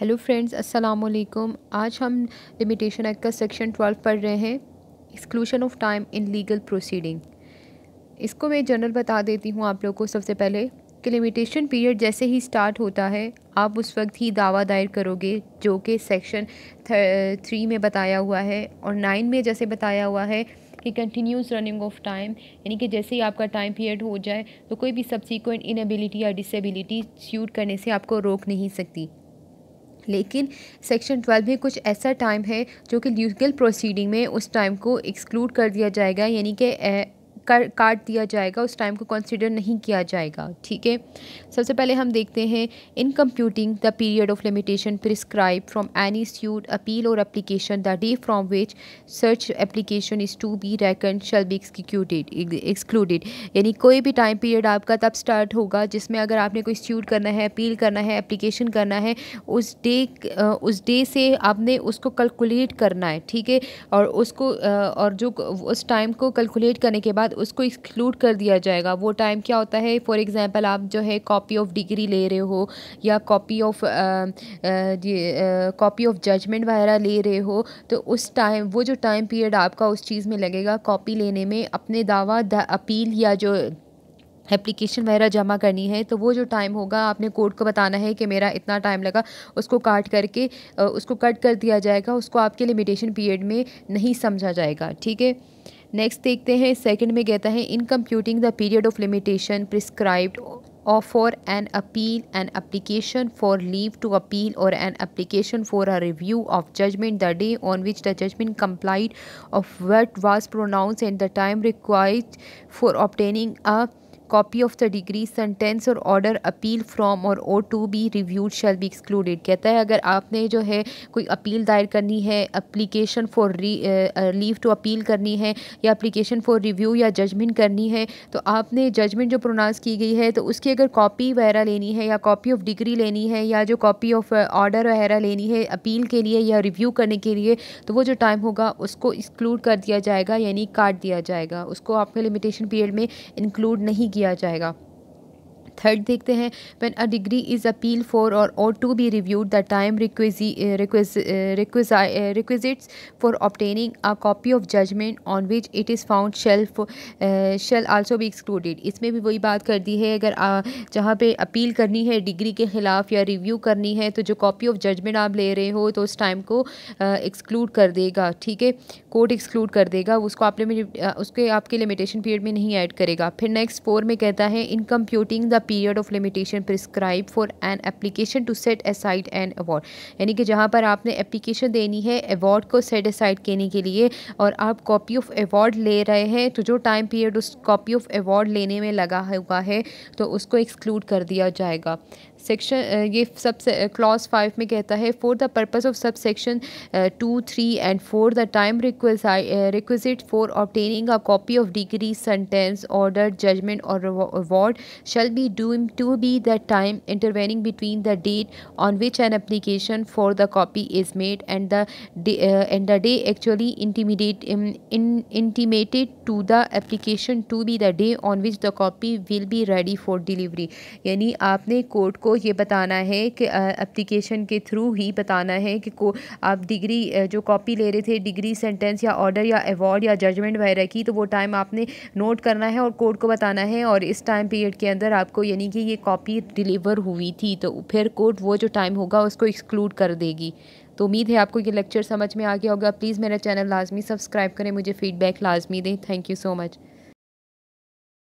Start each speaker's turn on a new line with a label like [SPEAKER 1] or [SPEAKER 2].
[SPEAKER 1] hello friends अस्सलाम वालेकुम आज हम लिमिटेशन एक्ट का सेक्शन ट्वेल्व पढ़ रहे हैं exclusion of time in legal proceeding इसको मैं जनरल बता देती हूँ आप लोग को सबसे पहले कि लिमिटेशन पीरियड जैसे ही स्टार्ट होता है आप उस वक्त ही दावा दायर करोगे जो कि सेक्शन थ्री में बताया हुआ है और नाइन में जैसे बताया हुआ है कि कंटिन्यूस रनिंग ऑफ टाइम यानी कि जैसे ही आपका टाइम पीरियड हो जाए तो कोई भी सब्सिक्वेंट इनएबिलिटी या डिसेबिलिटी स्यूट करने से आपको रोक नहीं सकती लेकिन सेक्शन ट्वेल्व में कुछ ऐसा टाइम है जो कि लीगल प्रोसीडिंग में उस टाइम को एक्सक्लूड कर दिया जाएगा यानी कि कर काट दिया जाएगा उस टाइम को कंसिडर नहीं किया जाएगा ठीक है सबसे पहले हम देखते हैं in computing the period of limitation prescribe from any suit appeal or application the day from which सर्च application is to be reckon shall be executed excluded यानी कोई भी टाइम पीरियड आपका तब स्टार्ट होगा जिसमें अगर आपने कोई स्यूट करना है अपील करना है एप्लीकेशन करना है उस डे उस डे से आपने उसको कैलकुलेट करना है ठीक है और उसको और जो उस टाइम को कैलकुलेट करने के बाद बाद उसको एक्सक्लूड कर दिया जाएगा वो टाइम क्या होता है फॉर एग्ज़ाम्पल आप जो है कॉपी ऑफ डिग्री ले रहे हो या copy of copy of judgment वगैरह ले रहे हो तो उस टाइम वो जो टाइम पीरियड आपका उस चीज़ में लगेगा कॉपी लेने में अपने दावा द, अपील या जो एप्लीकेशन वगैरह जमा करनी है तो वो जो टाइम होगा आपने कोर्ट को बताना है कि मेरा इतना टाइम लगा उसको काट करके उसको कट कर दिया जाएगा उसको आपके लिमिटेशन पीरियड में नहीं समझा जाएगा ठीक है नेक्स्ट देखते हैं सेकंड में कहता है in computing the period of limitation prescribed of for an appeal an application for leave to appeal or an application for a review of judgment the day on which the judgment complained of what was pronounce at the time requisite for obtaining a copy of the decree sentence or order appeal from or or to be reviewed shall be excluded कहता है अगर आपने जो है कोई appeal दायर करनी है application for leave to appeal करनी है या अप्लीकेशन फॉर रिव्यू या जजमेंट करनी है तो आपने जजमेंट जो प्रोनाउंस की गई है तो उसकी अगर कॉपी वगैरह लेनी है या कॉपी ऑफ डिग्री लेनी है या जो कॉपी ऑफ ऑर्डर वगैरह लेनी है अपील के लिए या रिव्यू करने के लिए तो वो जो टाइम होगा उसको एक्सक्लूड कर दिया जाएगा यानी काट दिया जाएगा उसको आपने लिमिटेशन पीरियड में इंक्लूड नहीं किया किया जाएगा थर्ड देखते हैं when a decree is appeal for or or to be reviewed the time requisites for obtaining a copy of judgment on which it is found shelf shall also भी excluded इसमें भी वही बात कर दी है अगर जहाँ पे अपील करनी है डिग्री के ख़िलाफ़ या रिव्यू करनी है तो जो कॉपी ऑफ जजमेंट आप ले रहे हो तो उस टाइम को एक्सक्लूड कर देगा ठीक है कोर्ट एक्सक्लूड कर देगा उसको आप लिमिट उसके आपके लिमिटेशन पीरियड में नहीं ऐड करेगा फिर नेक्स्ट फोर में कहता है in computing the period of limitation prescribe for an application to set aside an award यानी कि जहाँ पर आपने एप्लीकेशन देनी है अवार्ड को सेट असाइड करने के लिए और आप कॉपी ऑफ अवार्ड ले रहे हैं तो जो टाइम पीरियड उस कॉपी ऑफ अवार्ड लेने में लगा हुआ है तो उसको एक्सक्लूड कर दिया जाएगा सेक्शन ये सब क्लॉज फाइव में कहता है for the purpose of sub section two three and four the time requisite for obtaining a copy of decree sentence order judgment or award shall be deemed to be the time intervening between the date on which an application for the copy is made and the day, uh, and the day actually intimidate um, in, intimated to the application to be the day on which the copy will be ready for delivery यानी आपने court को ये बताना है कि application के through ही बताना है कि को आप डिग्री जो कॉपी ले रहे थे डिग्री सेंटेंस या ऑर्डर या अवार्ड या जजमेंट वगैरह की तो वो टाइम आपने नोट करना है और कोर्ट को बताना है और इस टाइम पीरियड के अंदर आपको को यानी कि ये कॉपी डिलीवर हुई थी तो फिर कोर्ट वो जो टाइम होगा उसको एक्सक्लूड कर देगी तो उम्मीद है आपको ये लेक्चर समझ में आ गया होगा प्लीज़ मेरा चैनल लाजमी सब्सक्राइब करें मुझे फ़ीडबैक लाजमी दें थैंक यू सो मच